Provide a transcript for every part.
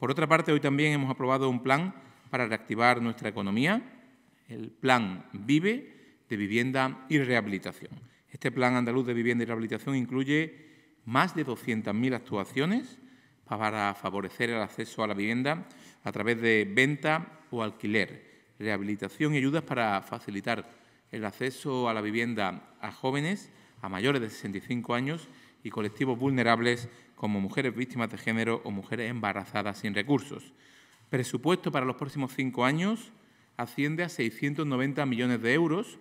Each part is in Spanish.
Por otra parte, hoy también hemos aprobado un plan para reactivar nuestra economía, el Plan Vive de Vivienda y Rehabilitación. Este Plan Andaluz de Vivienda y Rehabilitación incluye más de 200.000 actuaciones para favorecer el acceso a la vivienda a través de venta o alquiler, rehabilitación y ayudas para facilitar el acceso a la vivienda a jóvenes, a mayores de 65 años y colectivos vulnerables como mujeres víctimas de género o mujeres embarazadas sin recursos. Presupuesto para los próximos cinco años asciende a 690 millones de euros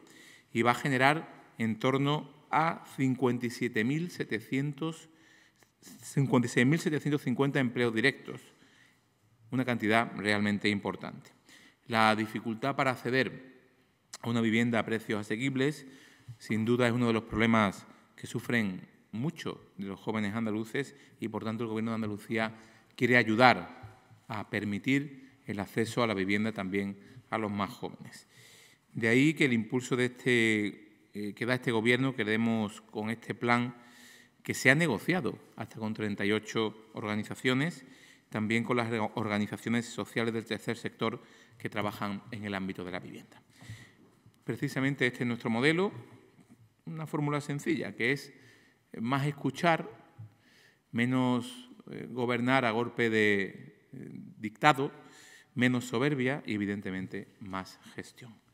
y va a generar en torno a 56.750 empleos directos, una cantidad realmente importante. La dificultad para acceder a una vivienda a precios asequibles, sin duda, es uno de los problemas que sufren muchos de los jóvenes andaluces y, por tanto, el Gobierno de Andalucía quiere ayudar a permitir el acceso a la vivienda también a los más jóvenes. De ahí que el impulso de este, eh, que da este Gobierno, queremos con este plan que se ha negociado hasta con 38 organizaciones, también con las organizaciones sociales del tercer sector que trabajan en el ámbito de la vivienda. Precisamente este es nuestro modelo, una fórmula sencilla, que es más escuchar, menos eh, gobernar a golpe de eh, dictado, menos soberbia y evidentemente más gestión.